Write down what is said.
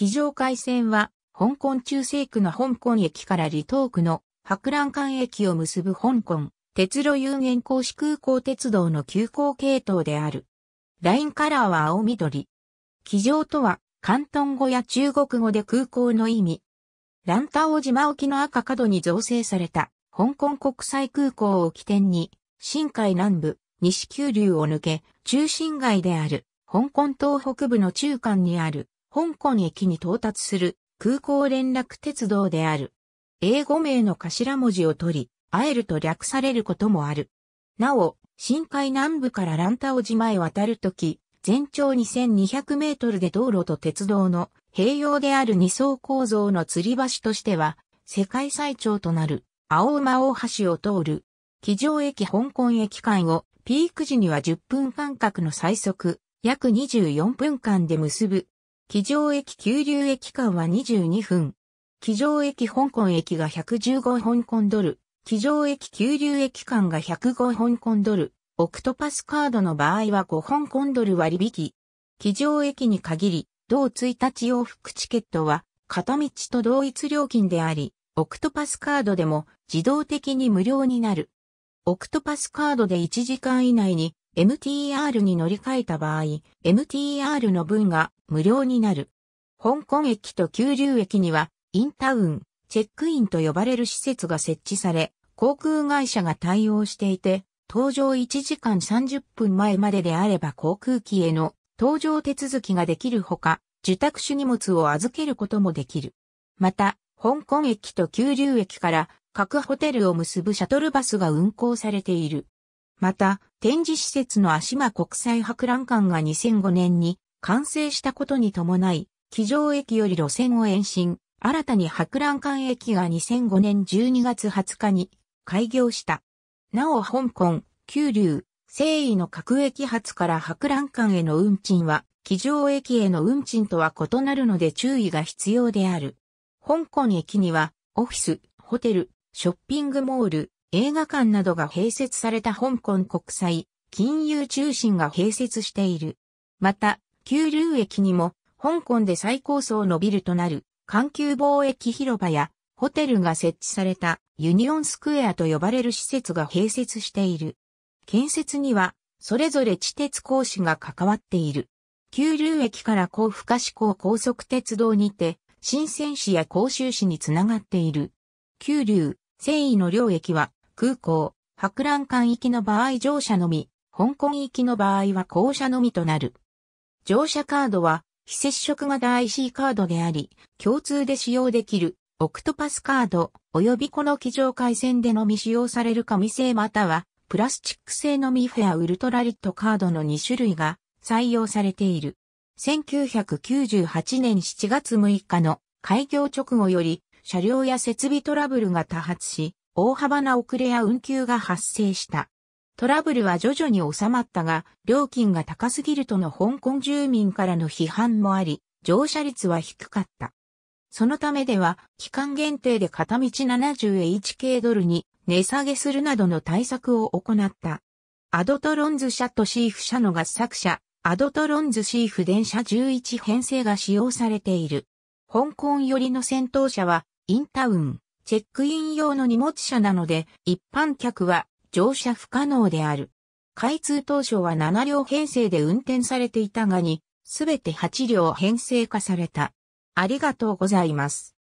騎乗海線は、香港中西区の香港駅から離島区の博覧館駅を結ぶ香港、鉄路有限公司空港鉄道の急行系統である。ラインカラーは青緑。騎乗とは、広東語や中国語で空港の意味。ランタオ島沖の赤角に造成された、香港国際空港を起点に、深海南部、西九流を抜け、中心街である、香港東北部の中間にある、香港駅に到達する空港連絡鉄道である。英語名の頭文字を取り、アエルと略されることもある。なお、深海南部からランタオ島へ渡るとき、全長2200メートルで道路と鉄道の併用である二層構造の吊り橋としては、世界最長となる青馬大橋を通る、騎乗駅香港駅間をピーク時には10分間隔の最速、約24分間で結ぶ気乗駅急流駅間は22分。気乗駅香港駅が115香港ドル。気乗駅急流駅間が105香港ドル。オクトパスカードの場合は5香港ドル割引。気乗駅に限り、同1日往復チケットは片道と同一料金であり、オクトパスカードでも自動的に無料になる。オクトパスカードで1時間以内に MTR に乗り換えた場合、MTR の分が無料になる。香港駅と九龍駅には、インタウン、チェックインと呼ばれる施設が設置され、航空会社が対応していて、搭乗1時間30分前までであれば航空機への搭乗手続きができるほか、受託手荷物を預けることもできる。また、香港駅と九龍駅から各ホテルを結ぶシャトルバスが運行されている。また、展示施設の足間国際博覧館が2005年に完成したことに伴い、機場駅より路線を延伸、新たに博覧館駅が2005年12月20日に開業した。なお香港、九龍、西位の各駅発から博覧館への運賃は、機場駅への運賃とは異なるので注意が必要である。香港駅には、オフィス、ホテル、ショッピングモール、映画館などが併設された香港国際金融中心が併設している。また、九龍駅にも香港で最高層のビルとなる環球貿易広場やホテルが設置されたユニオンスクエアと呼ばれる施設が併設している。建設にはそれぞれ地鉄工事が関わっている。九龍駅から甲府菓子港高速鉄道にて、新鮮市や甲州市につながっている。九龍、繊維の領域は空港、博覧館行きの場合乗車のみ、香港行きの場合は降車のみとなる。乗車カードは、非接触型 IC カードであり、共通で使用できる、オクトパスカード、及びこの機上回線でのみ使用される紙製または、プラスチック製のミフェアウルトラリットカードの2種類が採用されている。1998年7月6日の開業直後より車両や設備トラブルが多発し、大幅な遅れや運休が発生した。トラブルは徐々に収まったが、料金が高すぎるとの香港住民からの批判もあり、乗車率は低かった。そのためでは、期間限定で片道 70HK ドルに値下げするなどの対策を行った。アドトロンズ社とシーフ社の合作者、アドトロンズシーフ電車11編成が使用されている。香港寄りの先頭車は、インタウン、チェックイン用の荷物車なので、一般客は乗車不可能である。開通当初は7両編成で運転されていたがに、すべて8両編成化された。ありがとうございます。